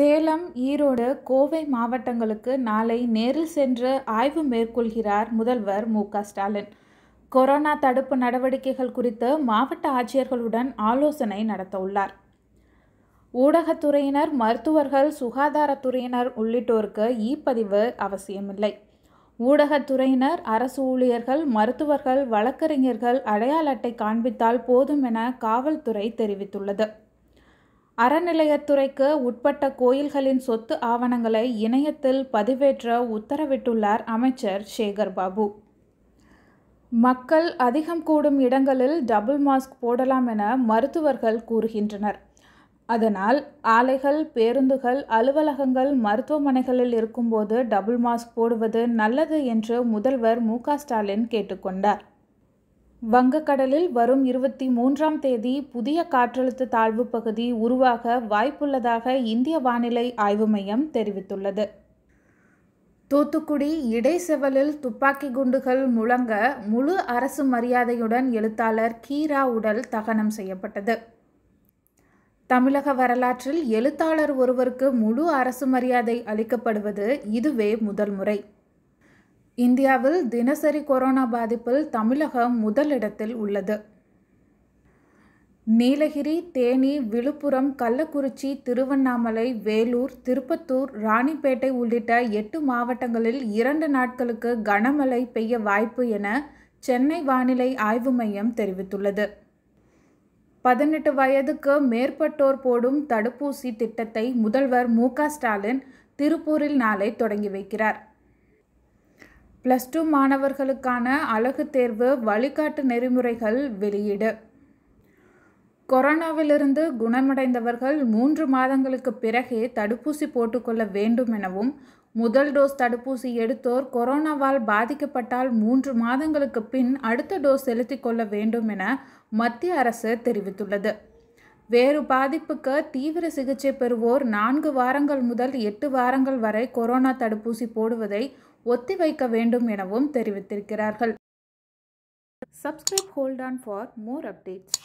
சேலம் ஈரோடு கோவை மாவட்டங்களுக்கு நாளை நேரில் சென்று ஆய்வு மேற்கொள்கிறார் முதல்வர் மு ஸ்டாலின் கொரோனா தடுப்பு நடவடிக்கைகள் குறித்து மாவட்ட ஆட்சியர்களுடன் ஆலோசனை நடத்த உள்ளார் ஊடகத்துறையினர் மருத்துவர்கள் சுகாதாரத்துறையினர் உள்ளிட்டோருக்கு இ பதிவு அவசியமில்லை ஊடகத்துறையினர் அரசு ஊழியர்கள் மருத்துவர்கள் வழக்கறிஞர்கள் அடையாள அட்டை காண்பித்தால் போதும் என காவல்துறை தெரிவித்துள்ளது அறநிலையத்துறைக்கு உட்பட்ட கோயில்களின் சொத்து ஆவணங்களை இணையத்தில் பதிவேற்ற உத்தரவிட்டுள்ளார் அமைச்சர் சேகர் பாபு மக்கள் அதிகம் கூடும் இடங்களில் டபுள் மாஸ்க் போடலாம் என மருத்துவர்கள் கூறுகின்றனர் அதனால் ஆலைகள் பேருந்துகள் அலுவலகங்கள் மருத்துவமனைகளில் இருக்கும்போது டபுள் மாஸ்க் போடுவது நல்லது என்று முதல்வர் மு ஸ்டாலின் கேட்டுக்கொண்டார் வங்கக்கடலில் வரும் இருபத்தி மூன்றாம் தேதி புதிய காற்றழுத்த தாழ்வு பகுதி உருவாக வாய்ப்புள்ளதாக இந்திய வானிலை ஆய்வு மையம் தெரிவித்துள்ளது தூத்துக்குடி இடைசெவலில் துப்பாக்கி குண்டுகள் முழங்க முழு அரசு மரியாதையுடன் எழுத்தாளர் கீரா உடல் தகனம் செய்யப்பட்டது தமிழக வரலாற்றில் எழுத்தாளர் ஒருவருக்கு முழு அரசு மரியாதை அளிக்கப்படுவது இதுவே முதல் முறை இந்தியாவில் தினசரி கொரோனா பாதிப்பில் தமிழகம் முதலிடத்தில் உள்ளது நீலகிரி தேனி விழுப்புரம் கள்ளக்குறிச்சி திருவண்ணாமலை வேலூர் திருப்பத்தூர் ராணிப்பேட்டை உள்ளிட்ட எட்டு மாவட்டங்களில் இரண்டு நாட்களுக்கு கனமழை பெய்ய வாய்ப்பு என சென்னை வானிலை ஆய்வு மையம் தெரிவித்துள்ளது பதினெட்டு வயதுக்கு மேற்பட்டோர் போடும் தடுப்பூசி திட்டத்தை முதல்வர் மு ஸ்டாலின் திருப்பூரில் நாளை தொடங்கி வைக்கிறார் ப்ளஸ் டூ மாணவர்களுக்கான அழகு தேர்வு வழிகாட்டு நெறிமுறைகள் வெளியீடு கொரோனாவிலிருந்து குணமடைந்தவர்கள் மூன்று மாதங்களுக்கு பிறகே தடுப்பூசி போட்டுக்கொள்ள வேண்டும் எனவும் முதல் டோஸ் தடுப்பூசி எடுத்தோர் கொரோனாவால் பாதிக்கப்பட்டால் மூன்று மாதங்களுக்கு பின் அடுத்த டோஸ் செலுத்திக் கொள்ள வேண்டும் என மத்திய அரசு தெரிவித்துள்ளது வேறு பாதிப்புக்கு தீவிர சிகிச்சை பெறுவோர் நான்கு வாரங்கள் முதல் எட்டு வாரங்கள் வரை கொரோனா தடுப்பூசி போடுவதை ஒத்திவைக்க வேண்டும் எனவும் தெரிவித்திருக்கிறார்கள் subscribe hold on for more updates